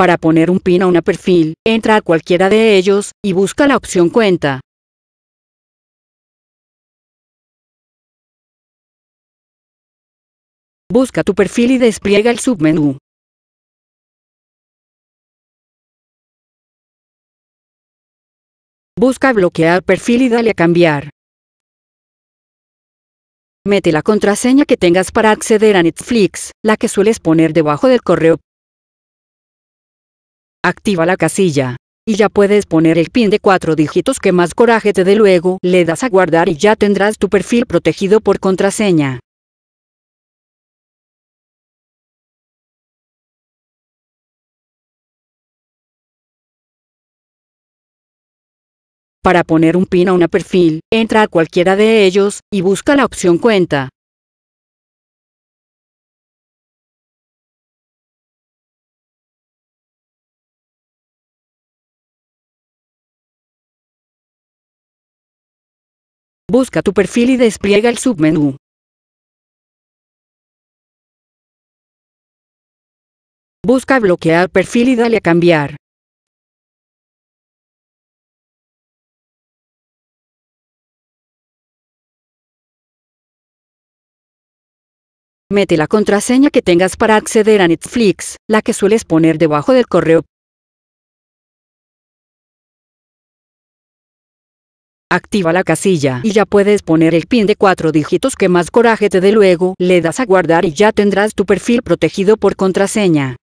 Para poner un pin a una perfil, entra a cualquiera de ellos, y busca la opción cuenta. Busca tu perfil y despliega el submenú. Busca bloquear perfil y dale a cambiar. Mete la contraseña que tengas para acceder a Netflix, la que sueles poner debajo del correo Activa la casilla. Y ya puedes poner el pin de cuatro dígitos que más coraje te dé luego, le das a guardar y ya tendrás tu perfil protegido por contraseña. Para poner un pin a una perfil, entra a cualquiera de ellos, y busca la opción cuenta. Busca tu perfil y despliega el submenú. Busca bloquear perfil y dale a cambiar. Mete la contraseña que tengas para acceder a Netflix, la que sueles poner debajo del correo Activa la casilla y ya puedes poner el pin de cuatro dígitos que más coraje te dé luego, le das a guardar y ya tendrás tu perfil protegido por contraseña.